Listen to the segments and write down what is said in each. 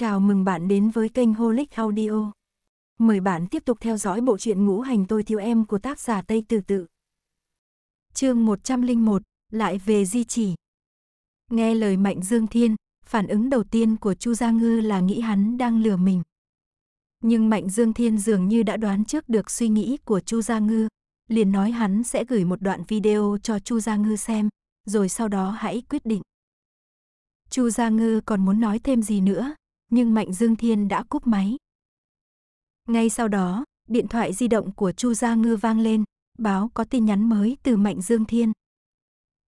Chào mừng bạn đến với kênh Holic Audio. Mời bạn tiếp tục theo dõi bộ truyện ngũ hành tôi thiếu em của tác giả Tây Tử Tự. Chương 101, lại về di chỉ. Nghe lời Mạnh Dương Thiên, phản ứng đầu tiên của Chu Gia Ngư là nghĩ hắn đang lừa mình. Nhưng Mạnh Dương Thiên dường như đã đoán trước được suy nghĩ của Chu Gia Ngư, liền nói hắn sẽ gửi một đoạn video cho Chu Gia Ngư xem, rồi sau đó hãy quyết định. Chu Gia Ngư còn muốn nói thêm gì nữa, nhưng Mạnh Dương Thiên đã cúp máy. Ngay sau đó, điện thoại di động của Chu Gia Ngư vang lên, báo có tin nhắn mới từ Mạnh Dương Thiên.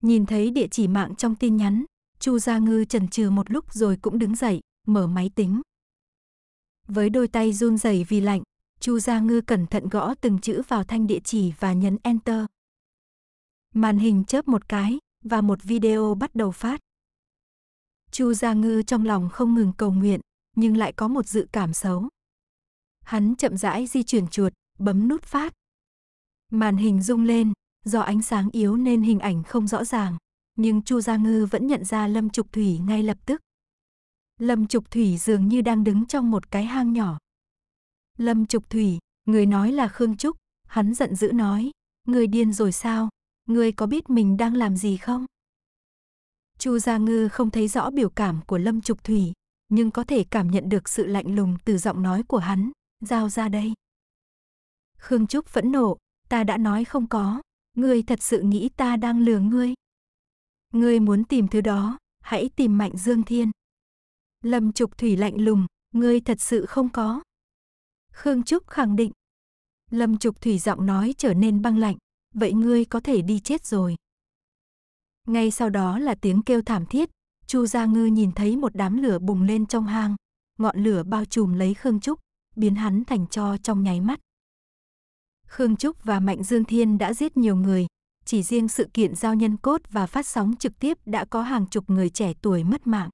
Nhìn thấy địa chỉ mạng trong tin nhắn, Chu Gia Ngư chần chừ một lúc rồi cũng đứng dậy, mở máy tính. Với đôi tay run rẩy vì lạnh, Chu Gia Ngư cẩn thận gõ từng chữ vào thanh địa chỉ và nhấn Enter. Màn hình chớp một cái và một video bắt đầu phát. Chu Gia Ngư trong lòng không ngừng cầu nguyện, nhưng lại có một dự cảm xấu. Hắn chậm rãi di chuyển chuột, bấm nút phát. Màn hình rung lên, do ánh sáng yếu nên hình ảnh không rõ ràng, nhưng Chu Gia Ngư vẫn nhận ra Lâm Trục Thủy ngay lập tức. Lâm Trục Thủy dường như đang đứng trong một cái hang nhỏ. Lâm Trục Thủy, người nói là Khương Trúc, hắn giận dữ nói, người điên rồi sao, người có biết mình đang làm gì không? Chu Gia Ngư không thấy rõ biểu cảm của Lâm Trục Thủy, nhưng có thể cảm nhận được sự lạnh lùng từ giọng nói của hắn, giao ra đây. Khương Trúc phẫn nộ, ta đã nói không có, ngươi thật sự nghĩ ta đang lừa ngươi. Ngươi muốn tìm thứ đó, hãy tìm Mạnh Dương Thiên. Lâm Trục Thủy lạnh lùng, ngươi thật sự không có. Khương Trúc khẳng định. Lâm Trục Thủy giọng nói trở nên băng lạnh, vậy ngươi có thể đi chết rồi. Ngay sau đó là tiếng kêu thảm thiết, Chu Gia Ngư nhìn thấy một đám lửa bùng lên trong hang, ngọn lửa bao trùm lấy Khương Trúc, biến hắn thành cho trong nháy mắt. Khương Trúc và Mạnh Dương Thiên đã giết nhiều người, chỉ riêng sự kiện giao nhân cốt và phát sóng trực tiếp đã có hàng chục người trẻ tuổi mất mạng.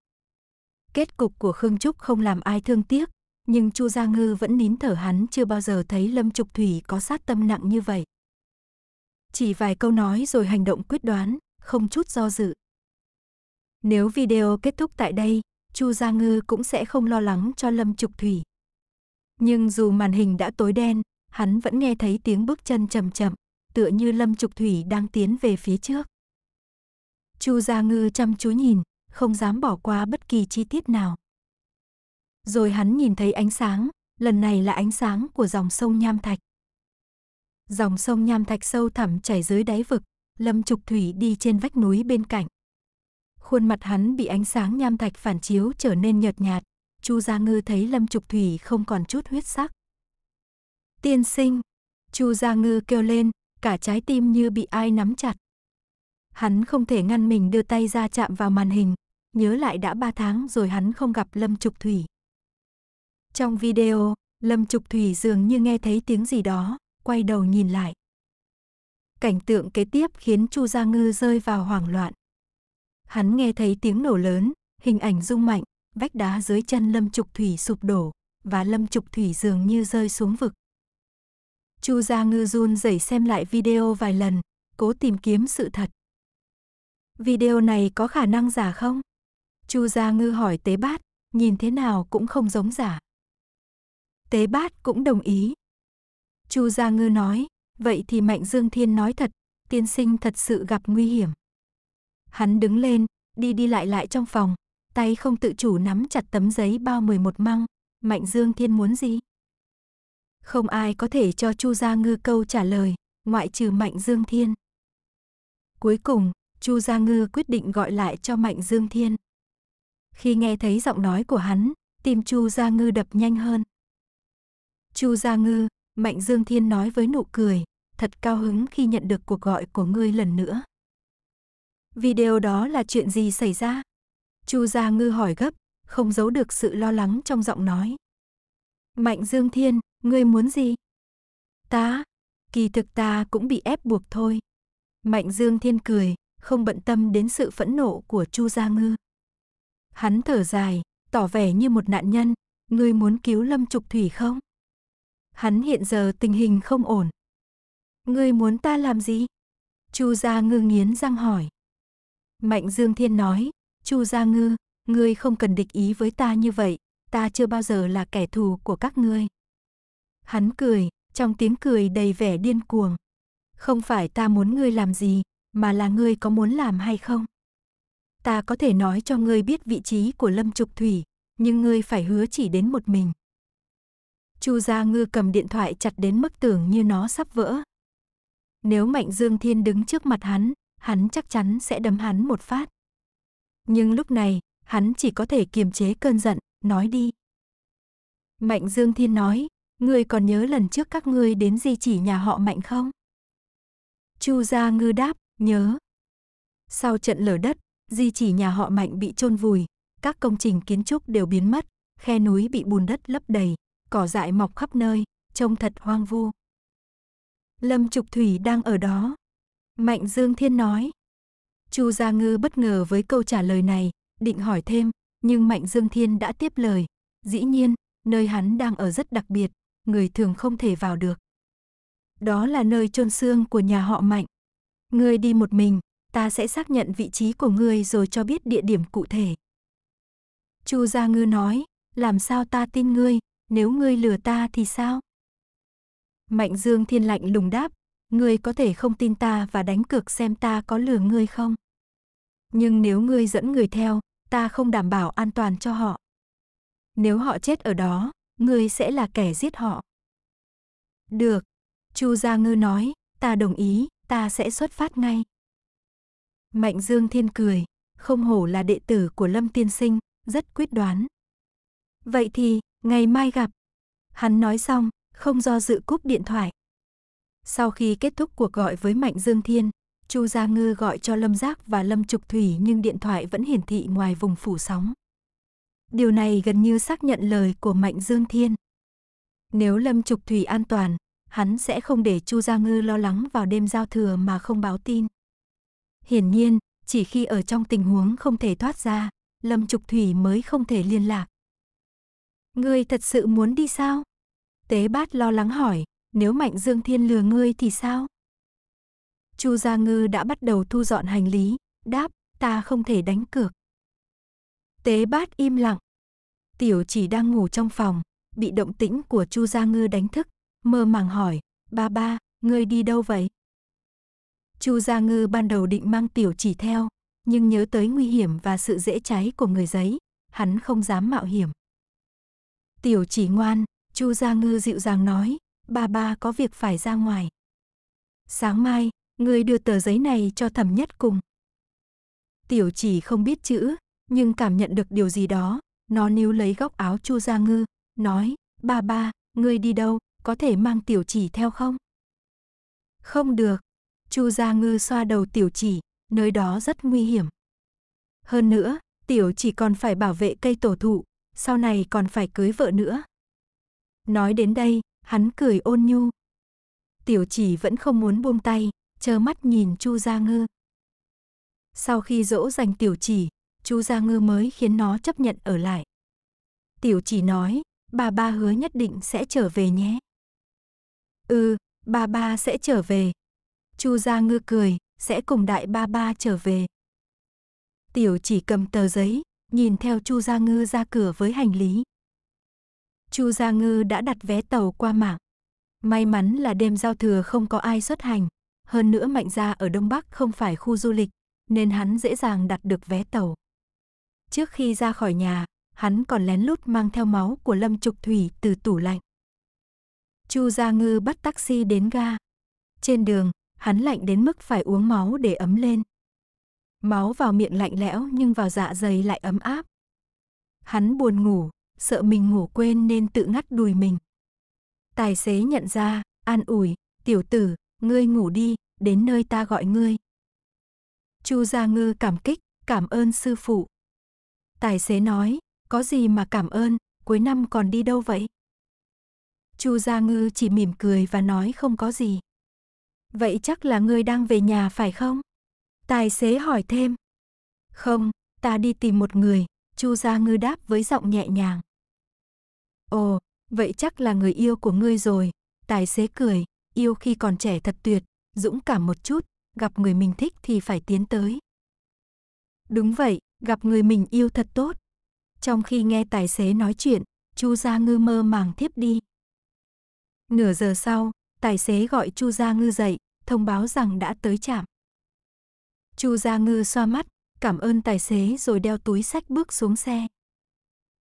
Kết cục của Khương Trúc không làm ai thương tiếc, nhưng Chu Gia Ngư vẫn nín thở hắn chưa bao giờ thấy Lâm Trục Thủy có sát tâm nặng như vậy. Chỉ vài câu nói rồi hành động quyết đoán, không chút do dự. Nếu video kết thúc tại đây, Chu Gia Ngư cũng sẽ không lo lắng cho Lâm Trục Thủy. Nhưng dù màn hình đã tối đen, hắn vẫn nghe thấy tiếng bước chân chậm chậm, tựa như Lâm Trục Thủy đang tiến về phía trước. Chu Gia Ngư chăm chú nhìn, không dám bỏ qua bất kỳ chi tiết nào. Rồi hắn nhìn thấy ánh sáng, lần này là ánh sáng của dòng sông Nham Thạch. Dòng sông Nham Thạch sâu thẳm chảy dưới đáy vực, Lâm Trục Thủy đi trên vách núi bên cạnh khuôn mặt hắn bị ánh sáng nham thạch phản chiếu trở nên nhợt nhạt. Chu Gia Ngư thấy Lâm Trục Thủy không còn chút huyết sắc. Tiên sinh, Chu Gia Ngư kêu lên, cả trái tim như bị ai nắm chặt. Hắn không thể ngăn mình đưa tay ra chạm vào màn hình, nhớ lại đã ba tháng rồi hắn không gặp Lâm Trục Thủy. Trong video, Lâm Trục Thủy dường như nghe thấy tiếng gì đó, quay đầu nhìn lại. Cảnh tượng kế tiếp khiến Chu Gia Ngư rơi vào hoảng loạn. Hắn nghe thấy tiếng nổ lớn, hình ảnh rung mạnh, vách đá dưới chân Lâm Trục Thủy sụp đổ, và Lâm Trục Thủy dường như rơi xuống vực. Chu Gia Ngư run rẩy xem lại video vài lần, cố tìm kiếm sự thật. Video này có khả năng giả không? Chu Gia Ngư hỏi Tế Bát, nhìn thế nào cũng không giống giả. Tế Bát cũng đồng ý. Chu Gia Ngư nói, vậy thì Mạnh Dương Thiên nói thật, tiên sinh thật sự gặp nguy hiểm. Hắn đứng lên, đi đi lại lại trong phòng, tay không tự chủ nắm chặt tấm giấy bao 11 măng, Mạnh Dương Thiên muốn gì? Không ai có thể cho Chu Gia Ngư câu trả lời, ngoại trừ Mạnh Dương Thiên. Cuối cùng, Chu Gia Ngư quyết định gọi lại cho Mạnh Dương Thiên. Khi nghe thấy giọng nói của hắn, tim Chu Gia Ngư đập nhanh hơn. Chu Gia Ngư, Mạnh Dương Thiên nói với nụ cười, thật cao hứng khi nhận được cuộc gọi của ngươi lần nữa. Video đó là chuyện gì xảy ra? Chu Gia Ngư hỏi gấp, không giấu được sự lo lắng trong giọng nói. Mạnh Dương Thiên, ngươi muốn gì? Ta, kỳ thực ta cũng bị ép buộc thôi. Mạnh Dương Thiên cười, không bận tâm đến sự phẫn nộ của Chu Gia Ngư. Hắn thở dài, tỏ vẻ như một nạn nhân, ngươi muốn cứu Lâm Trục Thủy không? Hắn hiện giờ tình hình không ổn. Ngươi muốn ta làm gì? Chu Gia Ngư nghiến răng hỏi. Mạnh Dương Thiên nói, Chu Gia Ngư, ngươi không cần địch ý với ta như vậy, ta chưa bao giờ là kẻ thù của các ngươi. Hắn cười, trong tiếng cười đầy vẻ điên cuồng. Không phải ta muốn ngươi làm gì, mà là ngươi có muốn làm hay không. Ta có thể nói cho ngươi biết vị trí của Lâm Trục Thủy, nhưng ngươi phải hứa chỉ đến một mình. Chu Gia Ngư cầm điện thoại chặt đến mức tưởng như nó sắp vỡ. Nếu Mạnh Dương Thiên đứng trước mặt hắn, hắn chắc chắn sẽ đấm hắn một phát. Nhưng lúc này, hắn chỉ có thể kiềm chế cơn giận, nói đi. Mạnh Dương Thiên nói, ngươi còn nhớ lần trước các ngươi đến di chỉ nhà họ Mạnh không? Chu Gia Ngư đáp, nhớ. Sau trận lở đất, di chỉ nhà họ Mạnh bị chôn vùi, các công trình kiến trúc đều biến mất, khe núi bị bùn đất lấp đầy, cỏ dại mọc khắp nơi, trông thật hoang vu. Lâm Trục Thủy đang ở đó, Mạnh Dương Thiên nói. Chu Gia Ngư bất ngờ với câu trả lời này, định hỏi thêm, nhưng Mạnh Dương Thiên đã tiếp lời. Dĩ nhiên, nơi hắn đang ở rất đặc biệt, người thường không thể vào được. Đó là nơi chôn xương của nhà họ Mạnh. Ngươi đi một mình, ta sẽ xác nhận vị trí của ngươi rồi cho biết địa điểm cụ thể. Chu Gia Ngư nói, làm sao ta tin ngươi, nếu ngươi lừa ta thì sao? Mạnh Dương Thiên lạnh lùng đáp, Ngươi có thể không tin ta và đánh cược xem ta có lừa ngươi không? Nhưng nếu ngươi dẫn người theo, ta không đảm bảo an toàn cho họ. Nếu họ chết ở đó, ngươi sẽ là kẻ giết họ. Được, Chu Gia Ngư nói, ta đồng ý, ta sẽ xuất phát ngay. Mạnh Dương Thiên cười, không hổ là đệ tử của Lâm Tiên Sinh, rất quyết đoán. Vậy thì, ngày mai gặp. Hắn nói xong, không do dự cúp điện thoại. Sau khi kết thúc cuộc gọi với Mạnh Dương Thiên, Chu Gia Ngư gọi cho Lâm Giác và Lâm Trục Thủy nhưng điện thoại vẫn hiển thị ngoài vùng phủ sóng. Điều này gần như xác nhận lời của Mạnh Dương Thiên. Nếu Lâm Trục Thủy an toàn, hắn sẽ không để Chu Gia Ngư lo lắng vào đêm giao thừa mà không báo tin. Hiển nhiên, chỉ khi ở trong tình huống không thể thoát ra, Lâm Trục Thủy mới không thể liên lạc. Ngươi thật sự muốn đi sao? Tế bát lo lắng hỏi, nếu Mạnh Dương Thiên lừa ngươi thì sao? Chu Gia Ngư đã bắt đầu thu dọn hành lý, đáp, ta không thể đánh cược. Tế bát im lặng. Tiểu chỉ đang ngủ trong phòng, bị động tĩnh của Chu Gia Ngư đánh thức, mơ màng hỏi, ba ba, ngươi đi đâu vậy? Chu Gia Ngư ban đầu định mang tiểu chỉ theo, nhưng nhớ tới nguy hiểm và sự dễ cháy của người giấy, hắn không dám mạo hiểm. Tiểu chỉ ngoan, Chu Gia Ngư dịu dàng nói, Ba ba có việc phải ra ngoài. Sáng mai, người đưa tờ giấy này cho thẩm nhất cùng. Tiểu chỉ không biết chữ, nhưng cảm nhận được điều gì đó, nó níu lấy góc áo Chu Gia Ngư, nói, ba ba, người đi đâu, có thể mang tiểu chỉ theo không? Không được, Chu Gia Ngư xoa đầu tiểu chỉ, nơi đó rất nguy hiểm. Hơn nữa, tiểu chỉ còn phải bảo vệ cây tổ thụ, sau này còn phải cưới vợ nữa. Nói đến đây, Hắn cười ôn nhu. Tiểu chỉ vẫn không muốn buông tay, chờ mắt nhìn Chu Gia Ngư. Sau khi dỗ dành tiểu chỉ, Chu Gia Ngư mới khiến nó chấp nhận ở lại. Tiểu chỉ nói, bà ba hứa nhất định sẽ trở về nhé. Ừ, bà ba sẽ trở về. Chu Gia Ngư cười, sẽ cùng đại ba ba trở về. Tiểu chỉ cầm tờ giấy, nhìn theo Chu Gia Ngư ra cửa với hành lý. Chu Gia Ngư đã đặt vé tàu qua mạng. May mắn là đêm giao thừa không có ai xuất hành, hơn nữa Mạnh Gia ở Đông Bắc không phải khu du lịch, nên hắn dễ dàng đặt được vé tàu. Trước khi ra khỏi nhà, hắn còn lén lút mang theo máu của Lâm Trục Thủy từ tủ lạnh. Chu Gia Ngư bắt taxi đến ga. Trên đường, hắn lạnh đến mức phải uống máu để ấm lên. Máu vào miệng lạnh lẽo nhưng vào dạ dày lại ấm áp. Hắn buồn ngủ, sợ mình ngủ quên nên tự ngắt đùi mình. Tài xế nhận ra, an ủi, tiểu tử, ngươi ngủ đi, đến nơi ta gọi ngươi. Chu Gia Ngư cảm kích, cảm ơn sư phụ. Tài xế nói, có gì mà cảm ơn, cuối năm còn đi đâu vậy? Chu Gia Ngư chỉ mỉm cười và nói không có gì. Vậy chắc là ngươi đang về nhà phải không? Tài xế hỏi thêm. Không, ta đi tìm một người, Chu Gia Ngư đáp với giọng nhẹ nhàng. Ồ, vậy chắc là người yêu của ngươi rồi. Tài xế cười, yêu khi còn trẻ thật tuyệt, dũng cảm một chút, gặp người mình thích thì phải tiến tới. Đúng vậy, gặp người mình yêu thật tốt. Trong khi nghe tài xế nói chuyện, Chu Gia Ngư mơ màng thiếp đi. Nửa giờ sau, tài xế gọi Chu Gia Ngư dậy, thông báo rằng đã tới trạm. Chu Gia Ngư xoa mắt, cảm ơn tài xế rồi đeo túi sách bước xuống xe.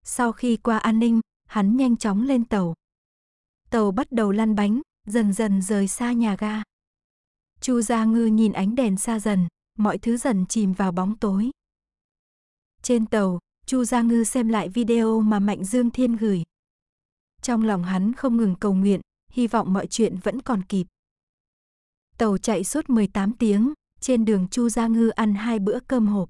Sau khi qua an ninh, hắn nhanh chóng lên tàu. Tàu bắt đầu lăn bánh, dần dần rời xa nhà ga. Chu Gia Ngư nhìn ánh đèn xa dần, mọi thứ dần chìm vào bóng tối. Trên tàu, Chu Gia Ngư xem lại video mà Mạnh Dương Thiên gửi. Trong lòng hắn không ngừng cầu nguyện, hy vọng mọi chuyện vẫn còn kịp. Tàu chạy suốt 18 tiếng, trên đường Chu Gia Ngư ăn hai bữa cơm hộp.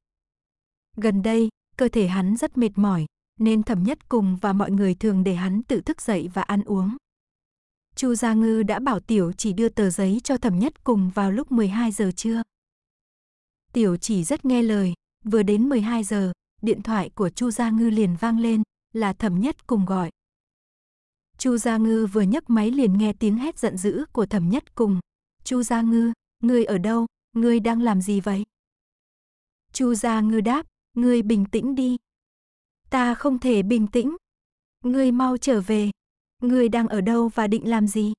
Gần đây, cơ thể hắn rất mệt mỏi, nên thẩm nhất cùng và mọi người thường để hắn tự thức dậy và ăn uống. Chu Gia Ngư đã bảo Tiểu chỉ đưa tờ giấy cho thẩm nhất cùng vào lúc 12 giờ trưa. Tiểu chỉ rất nghe lời, vừa đến 12 giờ, điện thoại của Chu Gia Ngư liền vang lên, là thẩm nhất cùng gọi. Chu Gia Ngư vừa nhấc máy liền nghe tiếng hét giận dữ của thẩm nhất cùng. Chu Gia Ngư, ngươi ở đâu, ngươi đang làm gì vậy? Chu Gia Ngư đáp, ngươi bình tĩnh đi, Ta không thể bình tĩnh. Ngươi mau trở về. Ngươi đang ở đâu và định làm gì?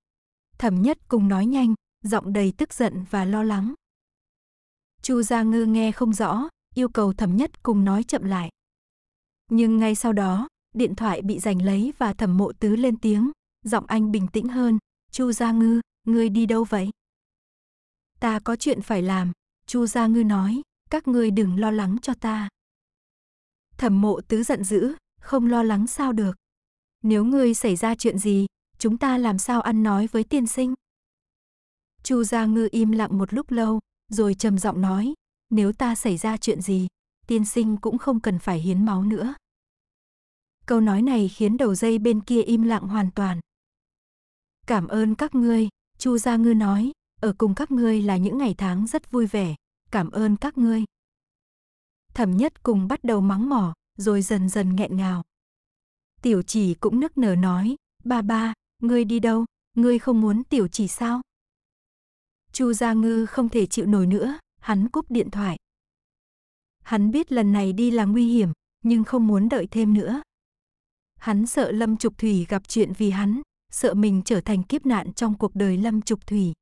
Thẩm nhất cùng nói nhanh, giọng đầy tức giận và lo lắng. Chu Gia Ngư nghe không rõ, yêu cầu thẩm nhất cùng nói chậm lại. Nhưng ngay sau đó, điện thoại bị giành lấy và thẩm mộ tứ lên tiếng, giọng anh bình tĩnh hơn. Chu Gia Ngư, ngươi đi đâu vậy? Ta có chuyện phải làm, Chu Gia Ngư nói, các ngươi đừng lo lắng cho ta. Thẩm mộ tứ giận dữ, không lo lắng sao được. Nếu ngươi xảy ra chuyện gì, chúng ta làm sao ăn nói với tiên sinh? Chu Gia Ngư im lặng một lúc lâu, rồi trầm giọng nói, nếu ta xảy ra chuyện gì, tiên sinh cũng không cần phải hiến máu nữa. Câu nói này khiến đầu dây bên kia im lặng hoàn toàn. Cảm ơn các ngươi, Chu Gia Ngư nói, ở cùng các ngươi là những ngày tháng rất vui vẻ, cảm ơn các ngươi thẩm nhất cùng bắt đầu mắng mỏ, rồi dần dần nghẹn ngào. Tiểu chỉ cũng nức nở nói, ba ba, ngươi đi đâu, ngươi không muốn tiểu chỉ sao? Chu Gia Ngư không thể chịu nổi nữa, hắn cúp điện thoại. Hắn biết lần này đi là nguy hiểm, nhưng không muốn đợi thêm nữa. Hắn sợ Lâm Trục Thủy gặp chuyện vì hắn, sợ mình trở thành kiếp nạn trong cuộc đời Lâm Trục Thủy.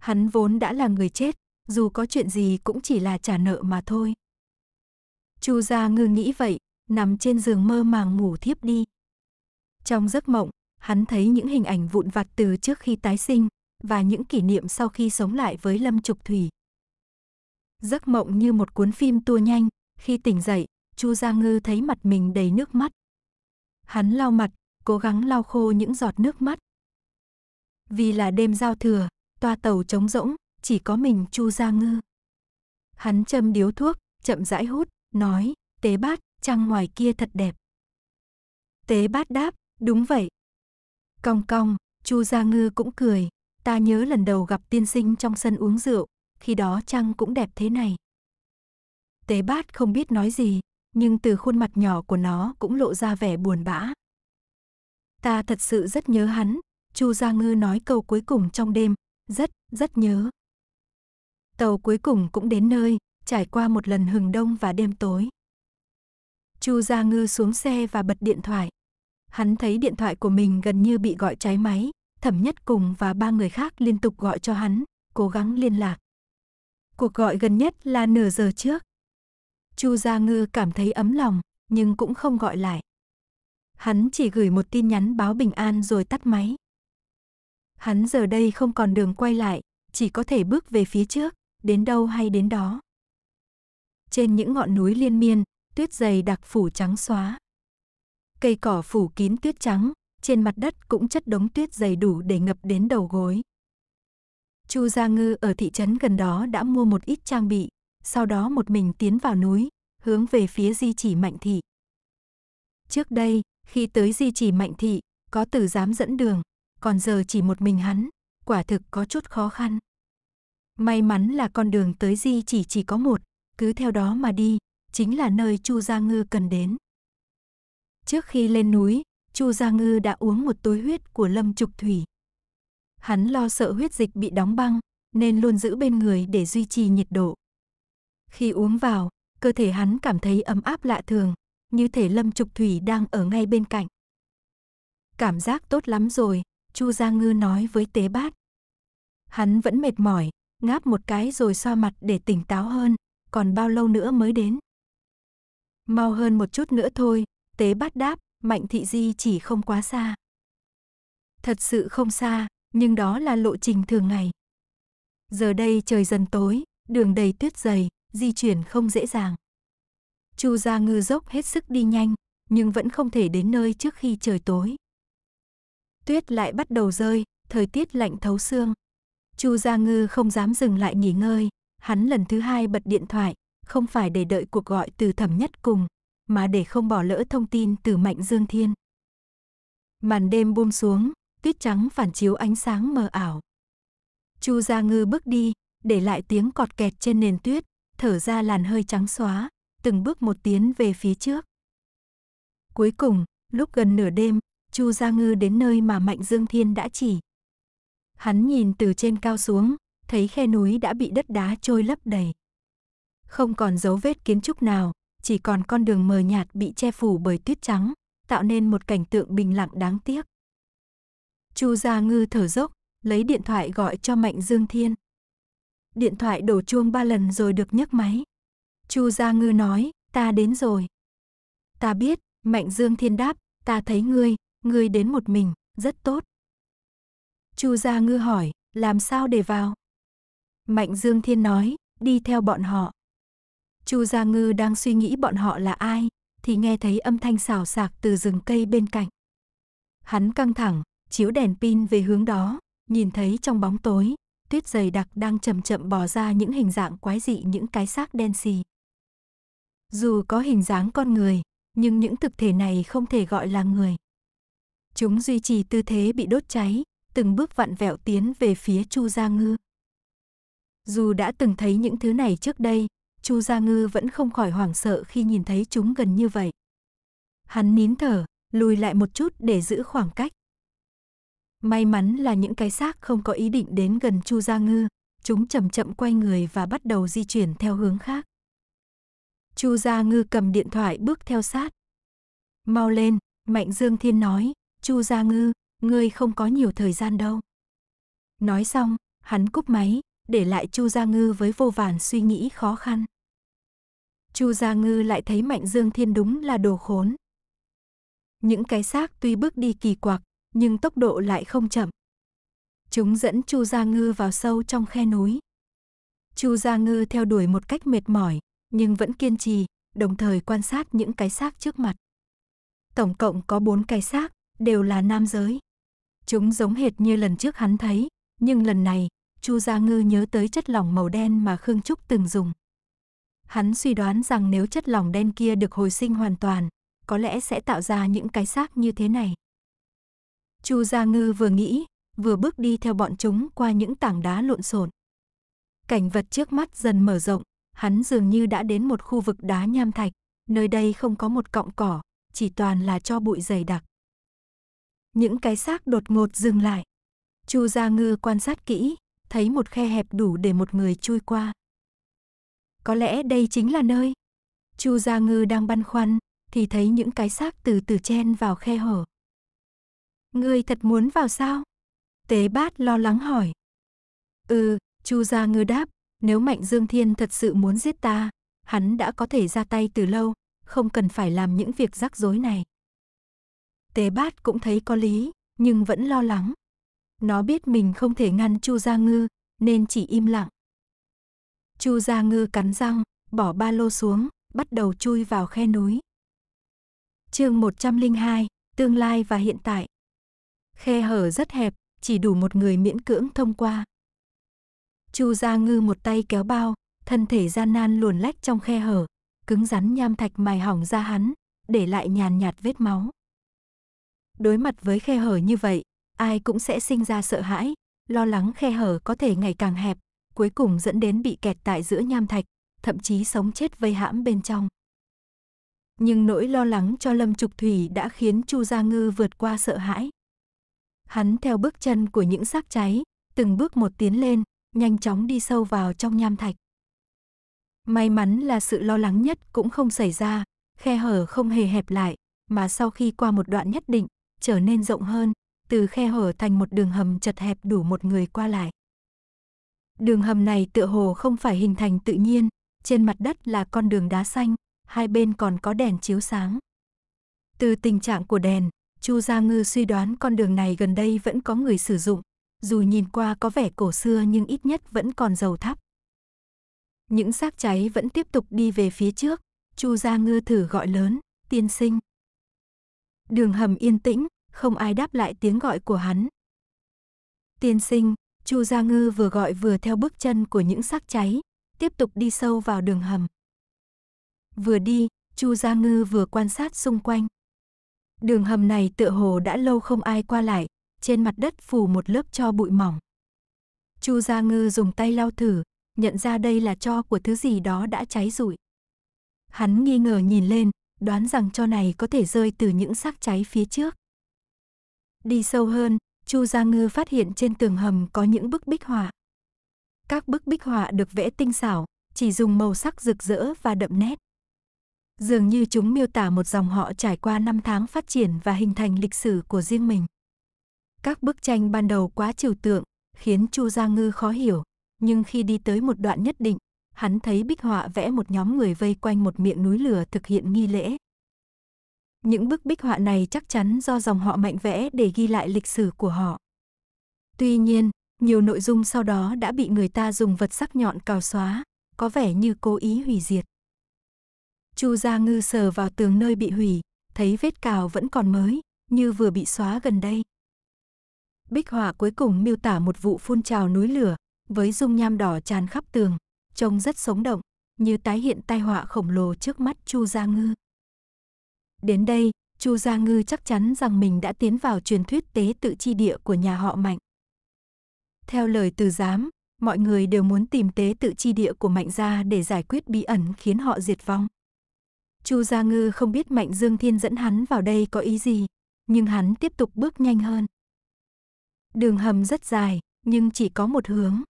Hắn vốn đã là người chết, dù có chuyện gì cũng chỉ là trả nợ mà thôi. Chu Gia Ngư nghĩ vậy, nằm trên giường mơ màng ngủ thiếp đi. Trong giấc mộng, hắn thấy những hình ảnh vụn vặt từ trước khi tái sinh và những kỷ niệm sau khi sống lại với Lâm Trục Thủy. Giấc mộng như một cuốn phim tua nhanh, khi tỉnh dậy, Chu Gia Ngư thấy mặt mình đầy nước mắt. Hắn lau mặt, cố gắng lau khô những giọt nước mắt. Vì là đêm giao thừa, toa tàu trống rỗng, chỉ có mình Chu Gia Ngư. Hắn châm điếu thuốc, chậm rãi hút, nói, tế bát, trăng ngoài kia thật đẹp. Tế bát đáp, đúng vậy. Cong cong, Chu Gia Ngư cũng cười, ta nhớ lần đầu gặp tiên sinh trong sân uống rượu, khi đó trăng cũng đẹp thế này. Tế bát không biết nói gì, nhưng từ khuôn mặt nhỏ của nó cũng lộ ra vẻ buồn bã. Ta thật sự rất nhớ hắn, Chu Gia Ngư nói câu cuối cùng trong đêm, rất, rất nhớ. Tàu cuối cùng cũng đến nơi, trải qua một lần hừng đông và đêm tối. Chu Gia Ngư xuống xe và bật điện thoại. Hắn thấy điện thoại của mình gần như bị gọi cháy máy, Thẩm Nhất Cùng và ba người khác liên tục gọi cho hắn, cố gắng liên lạc. Cuộc gọi gần nhất là nửa giờ trước. Chu Gia Ngư cảm thấy ấm lòng, nhưng cũng không gọi lại. Hắn chỉ gửi một tin nhắn báo bình an rồi tắt máy. Hắn giờ đây không còn đường quay lại, chỉ có thể bước về phía trước đến đâu hay đến đó. Trên những ngọn núi liên miên, tuyết dày đặc phủ trắng xóa. Cây cỏ phủ kín tuyết trắng, trên mặt đất cũng chất đống tuyết dày đủ để ngập đến đầu gối. Chu Gia Ngư ở thị trấn gần đó đã mua một ít trang bị, sau đó một mình tiến vào núi, hướng về phía di chỉ mạnh thị. Trước đây, khi tới di chỉ mạnh thị, có tử dám dẫn đường, còn giờ chỉ một mình hắn, quả thực có chút khó khăn. May mắn là con đường tới Di chỉ chỉ có một, cứ theo đó mà đi, chính là nơi Chu Gia Ngư cần đến. Trước khi lên núi, Chu Gia Ngư đã uống một túi huyết của Lâm Trục Thủy. Hắn lo sợ huyết dịch bị đóng băng, nên luôn giữ bên người để duy trì nhiệt độ. Khi uống vào, cơ thể hắn cảm thấy ấm áp lạ thường, như thể Lâm Trục Thủy đang ở ngay bên cạnh. Cảm giác tốt lắm rồi, Chu Gia Ngư nói với Tế Bát. Hắn vẫn mệt mỏi, ngáp một cái rồi xoa mặt để tỉnh táo hơn, còn bao lâu nữa mới đến. Mau hơn một chút nữa thôi, tế bát đáp, mạnh thị di chỉ không quá xa. Thật sự không xa, nhưng đó là lộ trình thường ngày. Giờ đây trời dần tối, đường đầy tuyết dày, di chuyển không dễ dàng. Chu Gia Ngư dốc hết sức đi nhanh, nhưng vẫn không thể đến nơi trước khi trời tối. Tuyết lại bắt đầu rơi, thời tiết lạnh thấu xương, Chu Gia Ngư không dám dừng lại nghỉ ngơi, hắn lần thứ hai bật điện thoại, không phải để đợi cuộc gọi từ thẩm nhất cùng, mà để không bỏ lỡ thông tin từ Mạnh Dương Thiên. Màn đêm buông xuống, tuyết trắng phản chiếu ánh sáng mờ ảo. Chu Gia Ngư bước đi, để lại tiếng cọt kẹt trên nền tuyết, thở ra làn hơi trắng xóa, từng bước một tiến về phía trước. Cuối cùng, lúc gần nửa đêm, Chu Gia Ngư đến nơi mà Mạnh Dương Thiên đã chỉ, Hắn nhìn từ trên cao xuống, thấy khe núi đã bị đất đá trôi lấp đầy. Không còn dấu vết kiến trúc nào, chỉ còn con đường mờ nhạt bị che phủ bởi tuyết trắng, tạo nên một cảnh tượng bình lặng đáng tiếc. Chu Gia Ngư thở dốc, lấy điện thoại gọi cho Mạnh Dương Thiên. Điện thoại đổ chuông ba lần rồi được nhấc máy. Chu Gia Ngư nói, ta đến rồi. Ta biết, Mạnh Dương Thiên đáp, ta thấy ngươi, ngươi đến một mình, rất tốt, Chu Gia Ngư hỏi, làm sao để vào? Mạnh Dương Thiên nói, đi theo bọn họ. Chu Gia Ngư đang suy nghĩ bọn họ là ai, thì nghe thấy âm thanh xào xạc từ rừng cây bên cạnh. Hắn căng thẳng, chiếu đèn pin về hướng đó, nhìn thấy trong bóng tối, tuyết dày đặc đang chậm chậm bò ra những hình dạng quái dị những cái xác đen xì. Dù có hình dáng con người, nhưng những thực thể này không thể gọi là người. Chúng duy trì tư thế bị đốt cháy, từng bước vặn vẹo tiến về phía Chu Gia Ngư. Dù đã từng thấy những thứ này trước đây, Chu Gia Ngư vẫn không khỏi hoảng sợ khi nhìn thấy chúng gần như vậy. Hắn nín thở, lùi lại một chút để giữ khoảng cách. May mắn là những cái xác không có ý định đến gần Chu Gia Ngư, chúng chậm chậm quay người và bắt đầu di chuyển theo hướng khác. Chu Gia Ngư cầm điện thoại bước theo sát. Mau lên, Mạnh Dương Thiên nói, Chu Gia Ngư, ngươi không có nhiều thời gian đâu. Nói xong, hắn cúp máy, để lại Chu Gia Ngư với vô vàn suy nghĩ khó khăn. Chu Gia Ngư lại thấy Mạnh Dương Thiên đúng là đồ khốn. Những cái xác tuy bước đi kỳ quặc, nhưng tốc độ lại không chậm. Chúng dẫn Chu Gia Ngư vào sâu trong khe núi. Chu Gia Ngư theo đuổi một cách mệt mỏi, nhưng vẫn kiên trì, đồng thời quan sát những cái xác trước mặt. Tổng cộng có bốn cái xác, đều là nam giới. Chúng giống hệt như lần trước hắn thấy, nhưng lần này, Chu Gia Ngư nhớ tới chất lỏng màu đen mà Khương Trúc từng dùng. Hắn suy đoán rằng nếu chất lỏng đen kia được hồi sinh hoàn toàn, có lẽ sẽ tạo ra những cái xác như thế này. Chu Gia Ngư vừa nghĩ, vừa bước đi theo bọn chúng qua những tảng đá lộn xộn. Cảnh vật trước mắt dần mở rộng, hắn dường như đã đến một khu vực đá nham thạch, nơi đây không có một cọng cỏ, chỉ toàn là cho bụi dày đặc những cái xác đột ngột dừng lại. Chu Gia Ngư quan sát kỹ, thấy một khe hẹp đủ để một người chui qua. Có lẽ đây chính là nơi. Chu Gia Ngư đang băn khoăn, thì thấy những cái xác từ từ chen vào khe hở. Ngươi thật muốn vào sao? Tế bát lo lắng hỏi. Ừ, Chu Gia Ngư đáp, nếu Mạnh Dương Thiên thật sự muốn giết ta, hắn đã có thể ra tay từ lâu, không cần phải làm những việc rắc rối này. Tế bát cũng thấy có lý, nhưng vẫn lo lắng. Nó biết mình không thể ngăn Chu Gia Ngư, nên chỉ im lặng. Chu Gia Ngư cắn răng, bỏ ba lô xuống, bắt đầu chui vào khe núi. Chương 102, tương lai và hiện tại. Khe hở rất hẹp, chỉ đủ một người miễn cưỡng thông qua. Chu Gia Ngư một tay kéo bao, thân thể gian nan luồn lách trong khe hở, cứng rắn nham thạch mài hỏng ra hắn, để lại nhàn nhạt vết máu. Đối mặt với khe hở như vậy, ai cũng sẽ sinh ra sợ hãi, lo lắng khe hở có thể ngày càng hẹp, cuối cùng dẫn đến bị kẹt tại giữa nham thạch, thậm chí sống chết vây hãm bên trong. Nhưng nỗi lo lắng cho Lâm Trục Thủy đã khiến Chu Gia Ngư vượt qua sợ hãi. Hắn theo bước chân của những xác cháy, từng bước một tiến lên, nhanh chóng đi sâu vào trong nham thạch. May mắn là sự lo lắng nhất cũng không xảy ra, khe hở không hề hẹp lại, mà sau khi qua một đoạn nhất định, trở nên rộng hơn, từ khe hở thành một đường hầm chật hẹp đủ một người qua lại. Đường hầm này tựa hồ không phải hình thành tự nhiên, trên mặt đất là con đường đá xanh, hai bên còn có đèn chiếu sáng. Từ tình trạng của đèn, Chu Gia Ngư suy đoán con đường này gần đây vẫn có người sử dụng, dù nhìn qua có vẻ cổ xưa nhưng ít nhất vẫn còn dầu thắp. Những xác cháy vẫn tiếp tục đi về phía trước, Chu Gia Ngư thử gọi lớn, tiên sinh. Đường hầm yên tĩnh, không ai đáp lại tiếng gọi của hắn. Tiên sinh, Chu Gia Ngư vừa gọi vừa theo bước chân của những xác cháy, tiếp tục đi sâu vào đường hầm. Vừa đi, Chu Gia Ngư vừa quan sát xung quanh. Đường hầm này tựa hồ đã lâu không ai qua lại, trên mặt đất phủ một lớp cho bụi mỏng. Chu Gia Ngư dùng tay lau thử, nhận ra đây là cho của thứ gì đó đã cháy rụi. Hắn nghi ngờ nhìn lên, đoán rằng cho này có thể rơi từ những xác cháy phía trước. Đi sâu hơn, Chu Gia Ngư phát hiện trên tường hầm có những bức bích họa. Các bức bích họa được vẽ tinh xảo, chỉ dùng màu sắc rực rỡ và đậm nét. Dường như chúng miêu tả một dòng họ trải qua năm tháng phát triển và hình thành lịch sử của riêng mình. Các bức tranh ban đầu quá trừu tượng, khiến Chu Gia Ngư khó hiểu, nhưng khi đi tới một đoạn nhất định, hắn thấy bích họa vẽ một nhóm người vây quanh một miệng núi lửa thực hiện nghi lễ. Những bức bích họa này chắc chắn do dòng họ mạnh vẽ để ghi lại lịch sử của họ. Tuy nhiên, nhiều nội dung sau đó đã bị người ta dùng vật sắc nhọn cào xóa, có vẻ như cố ý hủy diệt. Chu Gia Ngư sờ vào tường nơi bị hủy, thấy vết cào vẫn còn mới, như vừa bị xóa gần đây. Bích họa cuối cùng miêu tả một vụ phun trào núi lửa, với dung nham đỏ tràn khắp tường trông rất sống động, như tái hiện tai họa khổng lồ trước mắt Chu Gia Ngư. Đến đây, Chu Gia Ngư chắc chắn rằng mình đã tiến vào truyền thuyết tế tự chi địa của nhà họ Mạnh. Theo lời từ giám, mọi người đều muốn tìm tế tự chi địa của Mạnh gia để giải quyết bí ẩn khiến họ diệt vong. Chu Gia Ngư không biết Mạnh Dương Thiên dẫn hắn vào đây có ý gì, nhưng hắn tiếp tục bước nhanh hơn. Đường hầm rất dài, nhưng chỉ có một hướng.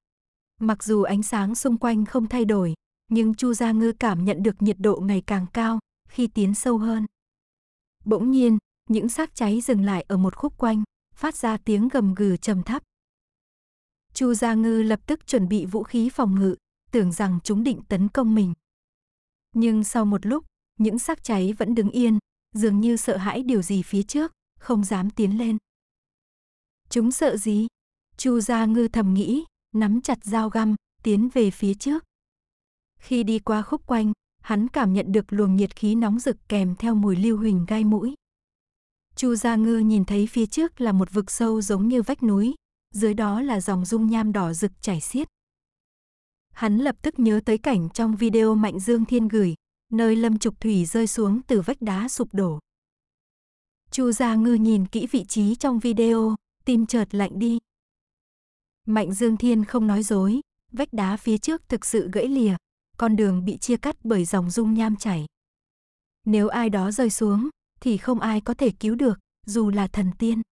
Mặc dù ánh sáng xung quanh không thay đổi, nhưng Chu Gia Ngư cảm nhận được nhiệt độ ngày càng cao khi tiến sâu hơn. Bỗng nhiên, những xác cháy dừng lại ở một khúc quanh, phát ra tiếng gầm gừ trầm thấp. Chu Gia Ngư lập tức chuẩn bị vũ khí phòng ngự, tưởng rằng chúng định tấn công mình. Nhưng sau một lúc, những xác cháy vẫn đứng yên, dường như sợ hãi điều gì phía trước, không dám tiến lên. Chúng sợ gì? Chu Gia Ngư thầm nghĩ, nắm chặt dao găm, tiến về phía trước. Khi đi qua khúc quanh, hắn cảm nhận được luồng nhiệt khí nóng rực kèm theo mùi lưu huỳnh gai mũi. Chu Gia Ngư nhìn thấy phía trước là một vực sâu giống như vách núi, dưới đó là dòng dung nham đỏ rực chảy xiết. Hắn lập tức nhớ tới cảnh trong video Mạnh Dương Thiên gửi, nơi Lâm Trục Thủy rơi xuống từ vách đá sụp đổ. Chu Gia Ngư nhìn kỹ vị trí trong video, tim chợt lạnh đi. Mạnh Dương Thiên không nói dối, vách đá phía trước thực sự gãy lìa, con đường bị chia cắt bởi dòng dung nham chảy. Nếu ai đó rơi xuống, thì không ai có thể cứu được, dù là thần tiên.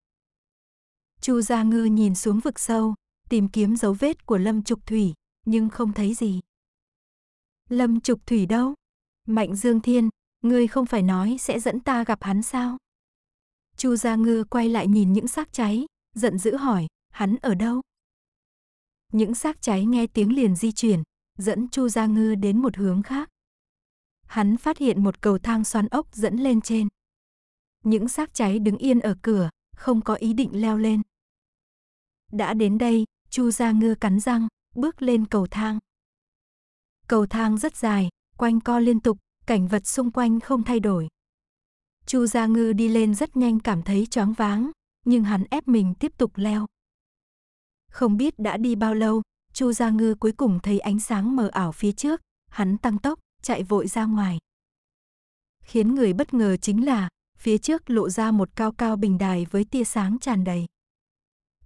Chu Gia Ngư nhìn xuống vực sâu, tìm kiếm dấu vết của Lâm Trục Thủy, nhưng không thấy gì. Lâm Trục Thủy đâu? Mạnh Dương Thiên, ngươi không phải nói sẽ dẫn ta gặp hắn sao? Chu Gia Ngư quay lại nhìn những xác cháy, giận dữ hỏi, hắn ở đâu? Những xác cháy nghe tiếng liền di chuyển, dẫn Chu Gia Ngư đến một hướng khác. Hắn phát hiện một cầu thang xoắn ốc dẫn lên trên. Những xác cháy đứng yên ở cửa, không có ý định leo lên. Đã đến đây, Chu Gia Ngư cắn răng, bước lên cầu thang. Cầu thang rất dài, quanh co liên tục, cảnh vật xung quanh không thay đổi. Chu Gia Ngư đi lên rất nhanh cảm thấy choáng váng, nhưng hắn ép mình tiếp tục leo. Không biết đã đi bao lâu, Chu Gia Ngư cuối cùng thấy ánh sáng mờ ảo phía trước, hắn tăng tốc, chạy vội ra ngoài. Khiến người bất ngờ chính là, phía trước lộ ra một cao cao bình đài với tia sáng tràn đầy.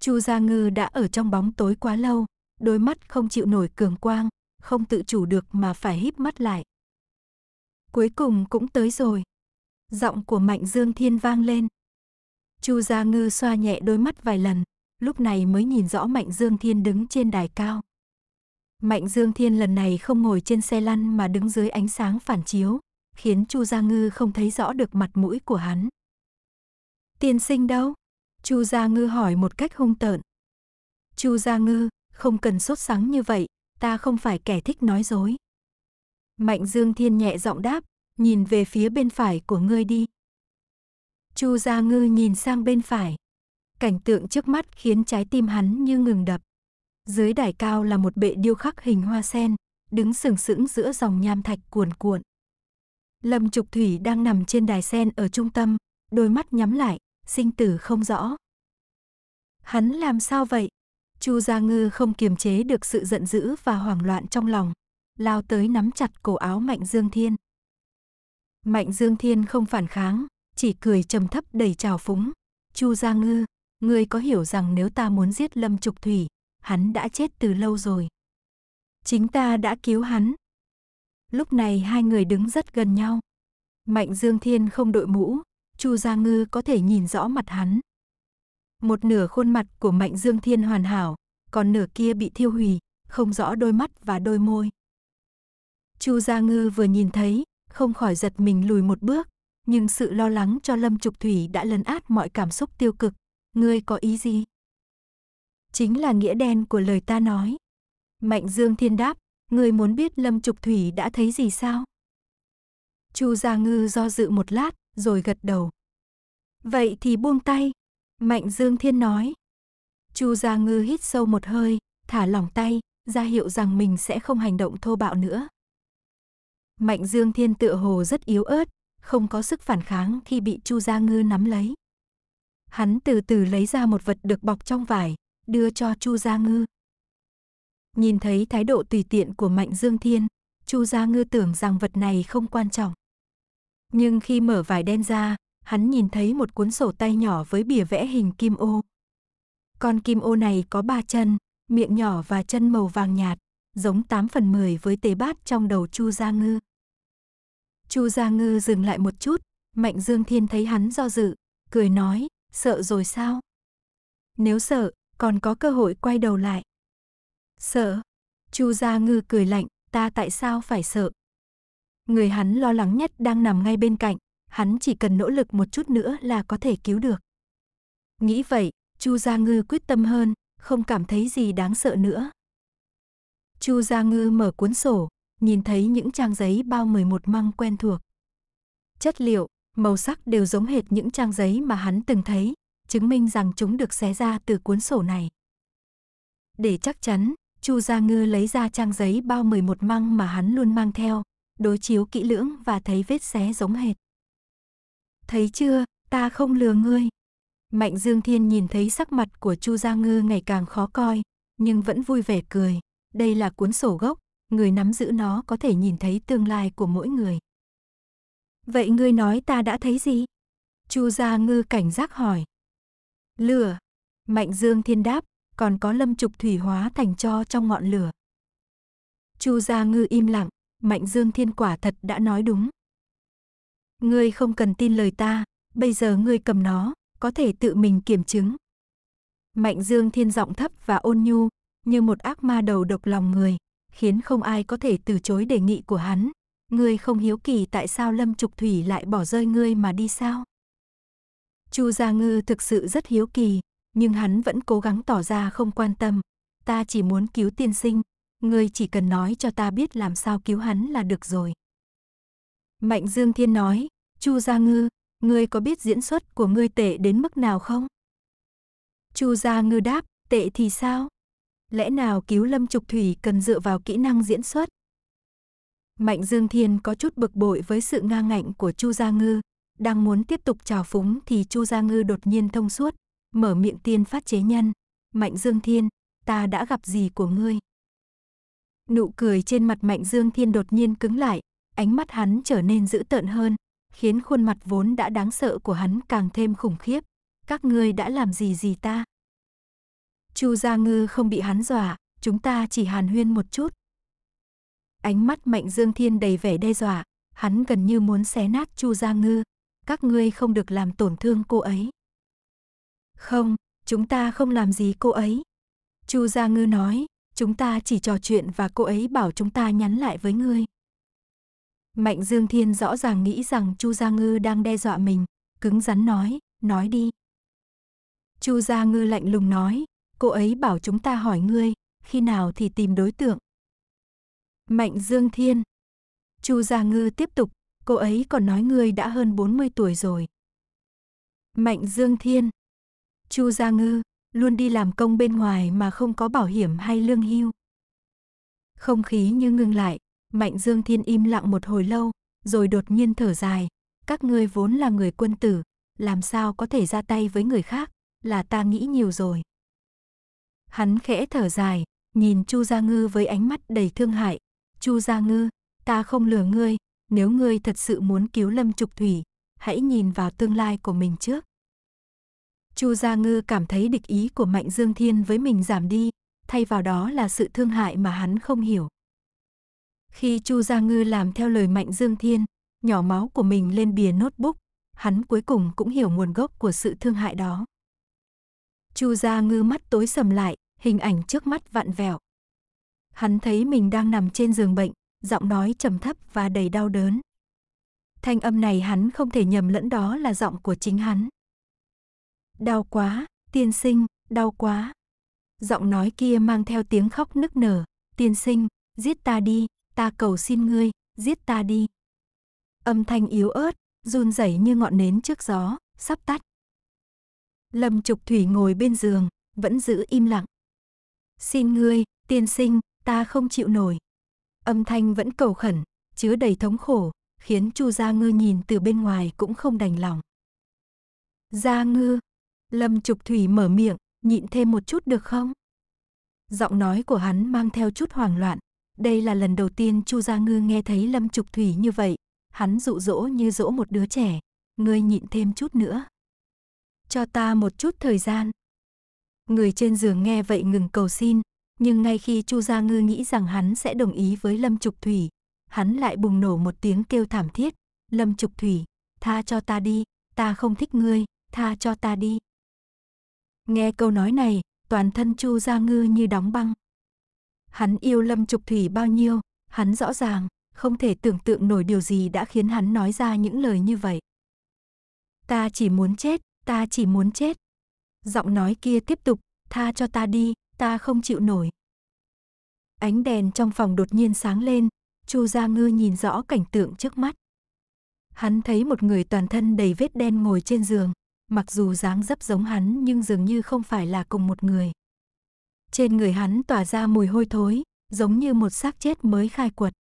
Chu Gia Ngư đã ở trong bóng tối quá lâu, đôi mắt không chịu nổi cường quang, không tự chủ được mà phải híp mắt lại. Cuối cùng cũng tới rồi. Giọng của Mạnh Dương Thiên vang lên. Chu Gia Ngư xoa nhẹ đôi mắt vài lần, lúc này mới nhìn rõ Mạnh Dương Thiên đứng trên đài cao. Mạnh Dương Thiên lần này không ngồi trên xe lăn mà đứng dưới ánh sáng phản chiếu, khiến Chu Gia Ngư không thấy rõ được mặt mũi của hắn. Tiên sinh đâu? Chu Gia Ngư hỏi một cách hung tợn. Chu Gia Ngư, không cần sốt sắng như vậy, ta không phải kẻ thích nói dối. Mạnh Dương Thiên nhẹ giọng đáp, nhìn về phía bên phải của ngươi đi. Chu Gia Ngư nhìn sang bên phải. Cảnh tượng trước mắt khiến trái tim hắn như ngừng đập. Dưới đài cao là một bệ điêu khắc hình hoa sen, đứng sừng sững giữa dòng nham thạch cuồn cuộn. Lâm Trục Thủy đang nằm trên đài sen ở trung tâm, đôi mắt nhắm lại, sinh tử không rõ. Hắn làm sao vậy? Chu Gia Ngư không kiềm chế được sự giận dữ và hoảng loạn trong lòng, lao tới nắm chặt cổ áo Mạnh Dương Thiên. Mạnh Dương Thiên không phản kháng, chỉ cười trầm thấp đầy trào phúng. Chu Gia Ngư, Ngươi có hiểu rằng nếu ta muốn giết Lâm Trục Thủy, hắn đã chết từ lâu rồi. Chính ta đã cứu hắn. Lúc này hai người đứng rất gần nhau. Mạnh Dương Thiên không đội mũ, Chu Gia Ngư có thể nhìn rõ mặt hắn. Một nửa khuôn mặt của Mạnh Dương Thiên hoàn hảo, còn nửa kia bị thiêu hủy, không rõ đôi mắt và đôi môi. Chu Gia Ngư vừa nhìn thấy, không khỏi giật mình lùi một bước, nhưng sự lo lắng cho Lâm Trục Thủy đã lấn át mọi cảm xúc tiêu cực, Ngươi có ý gì? Chính là nghĩa đen của lời ta nói. Mạnh Dương Thiên đáp, ngươi muốn biết Lâm Trục Thủy đã thấy gì sao? Chu Gia Ngư do dự một lát, rồi gật đầu. Vậy thì buông tay, Mạnh Dương Thiên nói. Chu Gia Ngư hít sâu một hơi, thả lỏng tay, ra hiệu rằng mình sẽ không hành động thô bạo nữa. Mạnh Dương Thiên tựa hồ rất yếu ớt, không có sức phản kháng khi bị Chu Gia Ngư nắm lấy. Hắn từ từ lấy ra một vật được bọc trong vải, đưa cho Chu Gia Ngư. Nhìn thấy thái độ tùy tiện của Mạnh Dương Thiên, Chu Gia Ngư tưởng rằng vật này không quan trọng. Nhưng khi mở vải đen ra, hắn nhìn thấy một cuốn sổ tay nhỏ với bìa vẽ hình kim ô. Con kim ô này có ba chân, miệng nhỏ và chân màu vàng nhạt, giống 8 phần 10 với tế bát trong đầu Chu Gia Ngư. Chu Gia Ngư dừng lại một chút, Mạnh Dương Thiên thấy hắn do dự, cười nói, sợ rồi sao? Nếu sợ, còn có cơ hội quay đầu lại. Sợ? Chu Gia Ngư cười lạnh, ta tại sao phải sợ? Người hắn lo lắng nhất đang nằm ngay bên cạnh, hắn chỉ cần nỗ lực một chút nữa là có thể cứu được. Nghĩ vậy, Chu Gia Ngư quyết tâm hơn, không cảm thấy gì đáng sợ nữa. Chu Gia Ngư mở cuốn sổ, nhìn thấy những trang giấy bao 11 măng quen thuộc. Chất liệu, màu sắc đều giống hệt những trang giấy mà hắn từng thấy, chứng minh rằng chúng được xé ra từ cuốn sổ này. Để chắc chắn, Chu Gia Ngư lấy ra trang giấy bao 11 măng mà hắn luôn mang theo, đối chiếu kỹ lưỡng và thấy vết xé giống hệt. Thấy chưa, ta không lừa ngươi. Mạnh Dương Thiên nhìn thấy sắc mặt của Chu Gia Ngư ngày càng khó coi, nhưng vẫn vui vẻ cười. Đây là cuốn sổ gốc, người nắm giữ nó có thể nhìn thấy tương lai của mỗi người. Vậy ngươi nói ta đã thấy gì? Chu Gia Ngư cảnh giác hỏi. Lửa. Mạnh Dương Thiên đáp, còn có lâm trục thủy hóa thành cho trong ngọn lửa. Chu Gia Ngư im lặng, Mạnh Dương Thiên quả thật đã nói đúng. Ngươi không cần tin lời ta, bây giờ ngươi cầm nó, có thể tự mình kiểm chứng. Mạnh Dương Thiên giọng thấp và ôn nhu, như một ác ma đầu độc lòng người, khiến không ai có thể từ chối đề nghị của hắn, Ngươi không hiếu kỳ tại sao Lâm Trục Thủy lại bỏ rơi ngươi mà đi sao? Chu Gia Ngư thực sự rất hiếu kỳ, nhưng hắn vẫn cố gắng tỏ ra không quan tâm. Ta chỉ muốn cứu tiên sinh, ngươi chỉ cần nói cho ta biết làm sao cứu hắn là được rồi. Mạnh Dương Thiên nói, Chu Gia Ngư, ngươi có biết diễn xuất của ngươi tệ đến mức nào không? Chu Gia Ngư đáp, tệ thì sao? Lẽ nào cứu Lâm Trục Thủy cần dựa vào kỹ năng diễn xuất? Mạnh Dương Thiên có chút bực bội với sự ngang ngạnh của Chu Gia Ngư, đang muốn tiếp tục trào phúng thì Chu Gia Ngư đột nhiên thông suốt, mở miệng tiên phát chế nhân. Mạnh Dương Thiên, ta đã gặp gì của ngươi? Nụ cười trên mặt Mạnh Dương Thiên đột nhiên cứng lại, ánh mắt hắn trở nên dữ tợn hơn, khiến khuôn mặt vốn đã đáng sợ của hắn càng thêm khủng khiếp. Các ngươi đã làm gì gì ta? Chu Gia Ngư không bị hắn dọa, chúng ta chỉ hàn huyên một chút, Ánh mắt Mạnh Dương Thiên đầy vẻ đe dọa, hắn gần như muốn xé nát Chu Gia Ngư. Các ngươi không được làm tổn thương cô ấy. Không, chúng ta không làm gì cô ấy. Chu Gia Ngư nói, chúng ta chỉ trò chuyện và cô ấy bảo chúng ta nhắn lại với ngươi. Mạnh Dương Thiên rõ ràng nghĩ rằng Chu Gia Ngư đang đe dọa mình, cứng rắn nói, nói đi. Chu Gia Ngư lạnh lùng nói, cô ấy bảo chúng ta hỏi ngươi, khi nào thì tìm đối tượng, Mạnh Dương Thiên. Chu Gia Ngư tiếp tục, cô ấy còn nói ngươi đã hơn 40 tuổi rồi. Mạnh Dương Thiên. Chu Gia Ngư luôn đi làm công bên ngoài mà không có bảo hiểm hay lương hưu. Không khí như ngưng lại, Mạnh Dương Thiên im lặng một hồi lâu, rồi đột nhiên thở dài, các ngươi vốn là người quân tử, làm sao có thể ra tay với người khác, là ta nghĩ nhiều rồi. Hắn khẽ thở dài, nhìn Chu Gia Ngư với ánh mắt đầy thương hại, Chu Gia Ngư, ta không lừa ngươi, nếu ngươi thật sự muốn cứu Lâm Trục Thủy, hãy nhìn vào tương lai của mình trước. Chu Gia Ngư cảm thấy địch ý của Mạnh Dương Thiên với mình giảm đi, thay vào đó là sự thương hại mà hắn không hiểu. Khi Chu Gia Ngư làm theo lời Mạnh Dương Thiên, nhỏ máu của mình lên bìa notebook, hắn cuối cùng cũng hiểu nguồn gốc của sự thương hại đó. Chu Gia Ngư mắt tối sầm lại, hình ảnh trước mắt vặn vẹo. Hắn thấy mình đang nằm trên giường bệnh, giọng nói trầm thấp và đầy đau đớn. Thanh âm này hắn không thể nhầm lẫn đó là giọng của chính hắn. Đau quá, tiên sinh, đau quá. Giọng nói kia mang theo tiếng khóc nức nở, tiên sinh, giết ta đi, ta cầu xin ngươi, giết ta đi. Âm thanh yếu ớt, run rẩy như ngọn nến trước gió, sắp tắt. Lâm Trục Thủy ngồi bên giường, vẫn giữ im lặng. Xin ngươi, tiên sinh, ta không chịu nổi. Âm thanh vẫn cầu khẩn, chứa đầy thống khổ, khiến Chu Gia Ngư nhìn từ bên ngoài cũng không đành lòng. Gia Ngư, Lâm Trục Thủy mở miệng, nhịn thêm một chút được không? Giọng nói của hắn mang theo chút hoảng loạn, đây là lần đầu tiên Chu Gia Ngư nghe thấy Lâm Trục Thủy như vậy, hắn dụ dỗ như dỗ một đứa trẻ, ngươi nhịn thêm chút nữa. Cho ta một chút thời gian. Người trên giường nghe vậy ngừng cầu xin, nhưng ngay khi Chu Gia Ngư nghĩ rằng hắn sẽ đồng ý với Lâm Trục Thủy, hắn lại bùng nổ một tiếng kêu thảm thiết, "Lâm Trục Thủy, tha cho ta đi, ta không thích ngươi, tha cho ta đi." Nghe câu nói này, toàn thân Chu Gia Ngư như đóng băng. Hắn yêu Lâm Trục Thủy bao nhiêu, hắn rõ ràng không thể tưởng tượng nổi điều gì đã khiến hắn nói ra những lời như vậy. Ta chỉ muốn chết, ta chỉ muốn chết. Giọng nói kia tiếp tục, tha cho ta đi, ta không chịu nổi. Ánh đèn trong phòng đột nhiên sáng lên, Chu Gia Ngư nhìn rõ cảnh tượng trước mắt. Hắn thấy một người toàn thân đầy vết đen ngồi trên giường, mặc dù dáng dấp giống hắn nhưng dường như không phải là cùng một người. Trên người hắn tỏa ra mùi hôi thối, giống như một xác chết mới khai quật.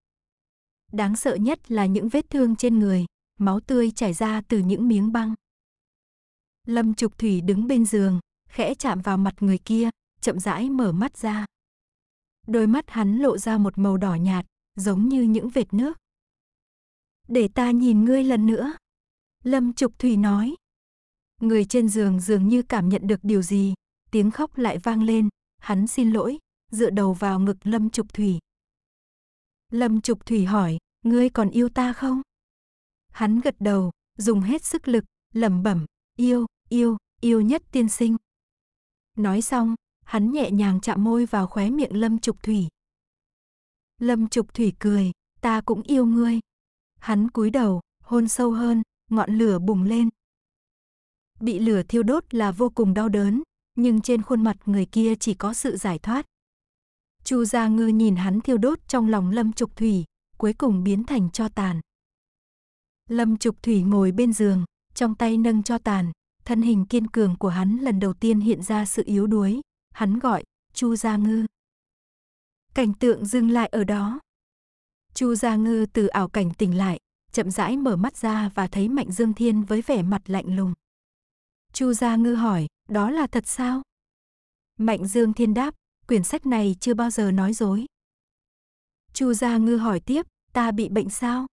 Đáng sợ nhất là những vết thương trên người, máu tươi chảy ra từ những miếng băng. Lâm Trục Thủy đứng bên giường, khẽ chạm vào mặt người kia, chậm rãi mở mắt ra. Đôi mắt hắn lộ ra một màu đỏ nhạt, giống như những vệt nước. Để ta nhìn ngươi lần nữa. Lâm Trục Thủy nói. Người trên giường dường như cảm nhận được điều gì, tiếng khóc lại vang lên, hắn xin lỗi, dựa đầu vào ngực Lâm Trục Thủy. Lâm Trục Thủy hỏi, ngươi còn yêu ta không? Hắn gật đầu, dùng hết sức lực, lẩm bẩm, yêu, yêu, yêu nhất tiên sinh. Nói xong, hắn nhẹ nhàng chạm môi vào khóe miệng Lâm Trục Thủy. Lâm Trục Thủy cười, ta cũng yêu ngươi. Hắn cúi đầu, hôn sâu hơn, ngọn lửa bùng lên. Bị lửa thiêu đốt là vô cùng đau đớn, nhưng trên khuôn mặt người kia chỉ có sự giải thoát. Chu Gia Ngư nhìn hắn thiêu đốt trong lòng Lâm Trục Thủy, cuối cùng biến thành cho tàn. Lâm Trục Thủy ngồi bên giường, trong tay nâng cho tàn, thân hình kiên cường của hắn lần đầu tiên hiện ra sự yếu đuối, hắn gọi, Chu Gia Ngư. Cảnh tượng dừng lại ở đó. Chu Gia Ngư từ ảo cảnh tỉnh lại, chậm rãi mở mắt ra và thấy Mạnh Dương Thiên với vẻ mặt lạnh lùng. Chu Gia Ngư hỏi, đó là thật sao? Mạnh Dương Thiên đáp, quyển sách này chưa bao giờ nói dối. Chu Gia Ngư hỏi tiếp, ta bị bệnh sao?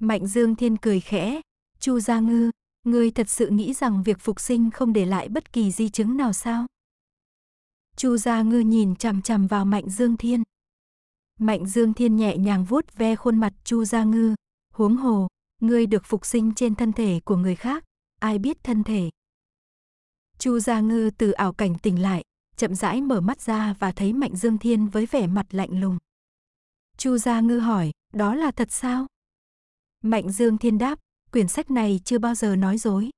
Mạnh Dương Thiên cười khẽ, Chu Gia Ngư, ngươi thật sự nghĩ rằng việc phục sinh không để lại bất kỳ di chứng nào sao? Chu Gia Ngư nhìn chằm chằm vào Mạnh Dương Thiên. Mạnh Dương Thiên nhẹ nhàng vuốt ve khuôn mặt Chu Gia Ngư, huống hồ, ngươi được phục sinh trên thân thể của người khác, ai biết thân thể. Chu Gia Ngư từ ảo cảnh tỉnh lại, chậm rãi mở mắt ra và thấy Mạnh Dương Thiên với vẻ mặt lạnh lùng. Chu Gia Ngư hỏi, đó là thật sao? Mạnh Dương Thiên đáp, quyển sách này chưa bao giờ nói dối.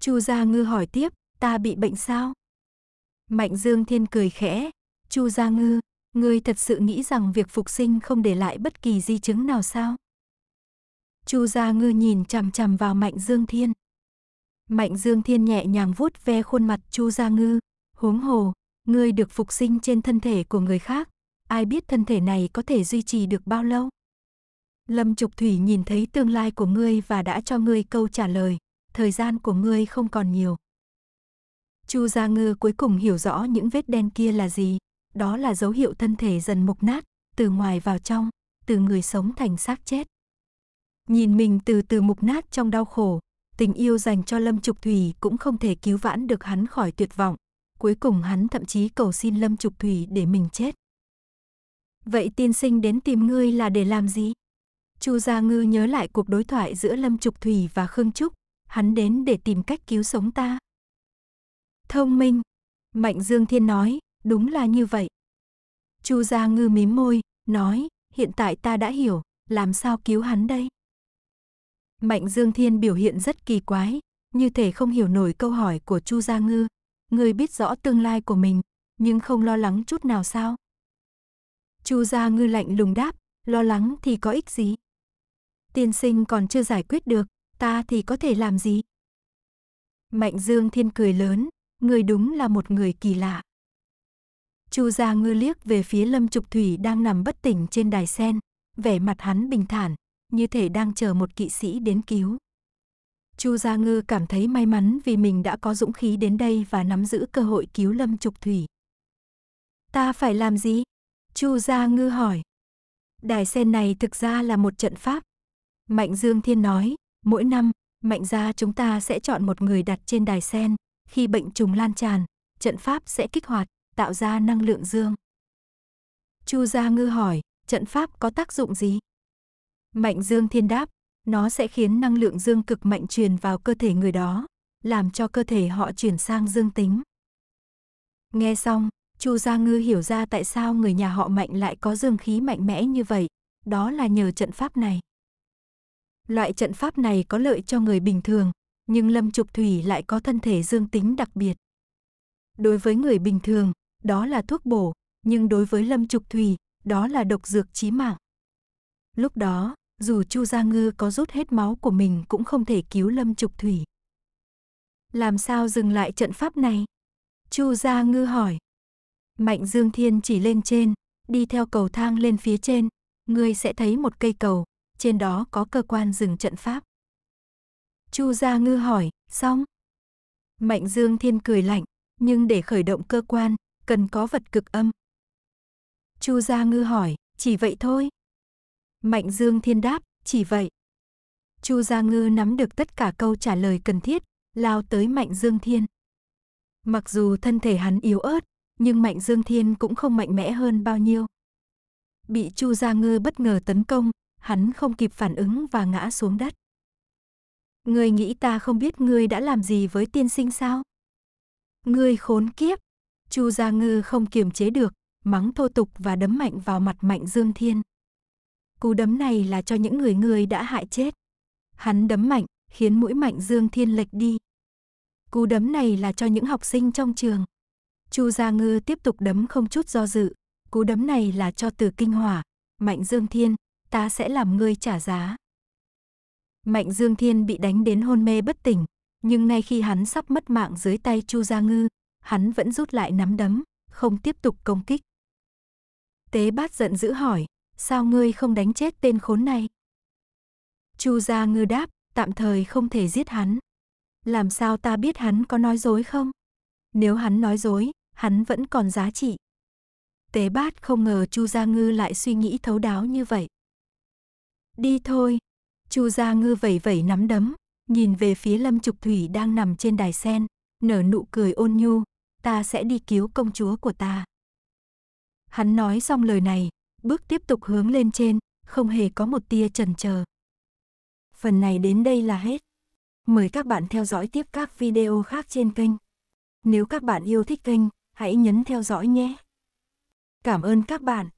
Chu Gia Ngư hỏi tiếp, ta bị bệnh sao? Mạnh Dương Thiên cười khẽ, Chu Gia Ngư, ngươi thật sự nghĩ rằng việc phục sinh không để lại bất kỳ di chứng nào sao? Chu Gia Ngư nhìn chằm chằm vào Mạnh Dương Thiên. Mạnh Dương Thiên nhẹ nhàng vuốt ve khuôn mặt Chu Gia Ngư, huống hồ, ngươi được phục sinh trên thân thể của người khác, ai biết thân thể này có thể duy trì được bao lâu? Lâm Trục Thủy nhìn thấy tương lai của ngươi và đã cho ngươi câu trả lời, thời gian của ngươi không còn nhiều. Chu Gia Ngư cuối cùng hiểu rõ những vết đen kia là gì, đó là dấu hiệu thân thể dần mục nát, từ ngoài vào trong, từ người sống thành xác chết. Nhìn mình từ từ mục nát trong đau khổ, tình yêu dành cho Lâm Trục Thủy cũng không thể cứu vãn được hắn khỏi tuyệt vọng, cuối cùng hắn thậm chí cầu xin Lâm Trục Thủy để mình chết. Vậy tiên sinh đến tìm ngươi là để làm gì? Chu Gia Ngư nhớ lại cuộc đối thoại giữa Lâm Trục Thủy và Khương Trúc, hắn đến để tìm cách cứu sống ta. Thông minh. Mạnh Dương Thiên nói, đúng là như vậy. Chu Gia Ngư mím môi, nói, hiện tại ta đã hiểu, làm sao cứu hắn đây? Mạnh Dương Thiên biểu hiện rất kỳ quái, như thể không hiểu nổi câu hỏi của Chu Gia Ngư. Người biết rõ tương lai của mình, nhưng không lo lắng chút nào sao? Chu Gia Ngư lạnh lùng đáp, lo lắng thì có ích gì? Tiên sinh còn chưa giải quyết được, ta thì có thể làm gì? Mạnh Dương Thiên cười lớn, người đúng là một người kỳ lạ. Chu Gia Ngư liếc về phía Lâm Trục Thủy đang nằm bất tỉnh trên đài sen, vẻ mặt hắn bình thản, như thể đang chờ một kỵ sĩ đến cứu. Chu Gia Ngư cảm thấy may mắn vì mình đã có dũng khí đến đây và nắm giữ cơ hội cứu Lâm Trục Thủy. Ta phải làm gì? Chu Gia Ngư hỏi. Đài sen này thực ra là một trận pháp. Mạnh Dương Thiên nói, mỗi năm, Mạnh gia chúng ta sẽ chọn một người đặt trên đài sen, khi bệnh trùng lan tràn, trận pháp sẽ kích hoạt, tạo ra năng lượng dương. Chu Gia Ngư hỏi, trận pháp có tác dụng gì? Mạnh Dương Thiên đáp, nó sẽ khiến năng lượng dương cực mạnh truyền vào cơ thể người đó, làm cho cơ thể họ chuyển sang dương tính. Nghe xong, Chu Gia Ngư hiểu ra tại sao người nhà họ Mạnh lại có dương khí mạnh mẽ như vậy, đó là nhờ trận pháp này. Loại trận pháp này có lợi cho người bình thường, nhưng Lâm Trục Thủy lại có thân thể dương tính đặc biệt. Đối với người bình thường, đó là thuốc bổ, nhưng đối với Lâm Trục Thủy, đó là độc dược chí mạng. Lúc đó, dù Chu Gia Ngư có rút hết máu của mình cũng không thể cứu Lâm Trục Thủy. Làm sao dừng lại trận pháp này? Chu Gia Ngư hỏi. Mạnh Dương Thiên chỉ lên trên, đi theo cầu thang lên phía trên, ngươi sẽ thấy một cây cầu, trên đó có cơ quan dừng trận pháp. Chu Gia Ngư hỏi, xong. Mạnh Dương Thiên cười lạnh, nhưng để khởi động cơ quan, cần có vật cực âm. Chu Gia Ngư hỏi, chỉ vậy thôi. Mạnh Dương Thiên đáp, chỉ vậy. Chu Gia Ngư nắm được tất cả câu trả lời cần thiết, lao tới Mạnh Dương Thiên. Mặc dù thân thể hắn yếu ớt, nhưng Mạnh Dương Thiên cũng không mạnh mẽ hơn bao nhiêu. Bị Chu Gia Ngư bất ngờ tấn công, hắn không kịp phản ứng và ngã xuống đất. Ngươi nghĩ ta không biết ngươi đã làm gì với tiên sinh sao? Ngươi khốn kiếp! Chu Gia Ngư không kiềm chế được, mắng thô tục và đấm mạnh vào mặt Mạnh Dương Thiên. Cú đấm này là cho những người ngươi đã hại chết. Hắn đấm mạnh, khiến mũi Mạnh Dương Thiên lệch đi. Cú đấm này là cho những học sinh trong trường. Chu Gia Ngư tiếp tục đấm không chút do dự. Cú đấm này là cho Từ Kinh Hỏa, Mạnh Dương Thiên, ta sẽ làm ngươi trả giá. Mạnh Dương Thiên bị đánh đến hôn mê bất tỉnh, nhưng ngay khi hắn sắp mất mạng dưới tay Chu Gia Ngư, hắn vẫn rút lại nắm đấm, không tiếp tục công kích. Tế bát giận dữ hỏi, sao ngươi không đánh chết tên khốn này? Chu Gia Ngư đáp, tạm thời không thể giết hắn. Làm sao ta biết hắn có nói dối không? Nếu hắn nói dối, hắn vẫn còn giá trị. Tế bát không ngờ Chu Gia Ngư lại suy nghĩ thấu đáo như vậy. Đi thôi, Chu Gia Ngư vẩy vẩy nắm đấm, nhìn về phía Lâm Trục Thủy đang nằm trên đài sen, nở nụ cười ôn nhu, ta sẽ đi cứu công chúa của ta. Hắn nói xong lời này, bước tiếp tục hướng lên trên, không hề có một tia chần chờ. Phần này đến đây là hết. Mời các bạn theo dõi tiếp các video khác trên kênh. Nếu các bạn yêu thích kênh, hãy nhấn theo dõi nhé. Cảm ơn các bạn.